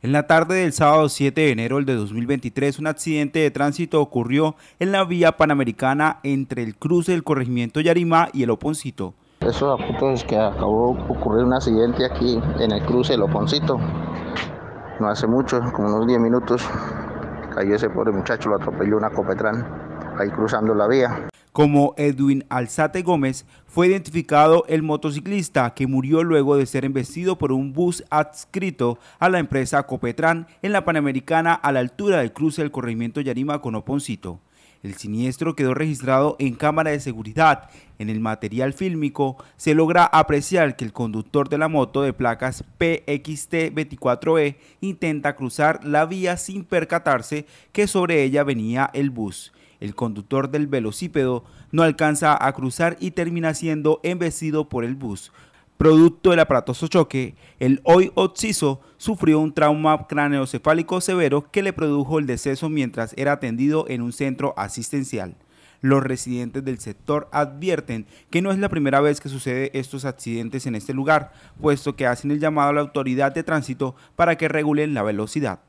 En la tarde del sábado 7 de enero de 2023, un accidente de tránsito ocurrió en la vía panamericana entre el cruce del corregimiento Yarimá y el Oponcito. Eso a es que acabó de ocurrir un accidente aquí en el cruce del Oponcito. No hace mucho, como unos 10 minutos, cayó ese pobre muchacho, lo atropelló una copetrán ahí cruzando la vía como Edwin Alzate Gómez, fue identificado el motociclista que murió luego de ser embestido por un bus adscrito a la empresa Copetran en la Panamericana a la altura del cruce del corrimiento Yarima con Oponcito. El siniestro quedó registrado en cámara de seguridad. En el material fílmico se logra apreciar que el conductor de la moto de placas PXT24E intenta cruzar la vía sin percatarse que sobre ella venía el bus. El conductor del velocípedo no alcanza a cruzar y termina siendo embestido por el bus, Producto del aparatoso choque, el hoy occiso sufrió un trauma craneocefálico severo que le produjo el deceso mientras era atendido en un centro asistencial. Los residentes del sector advierten que no es la primera vez que sucede estos accidentes en este lugar, puesto que hacen el llamado a la autoridad de tránsito para que regulen la velocidad.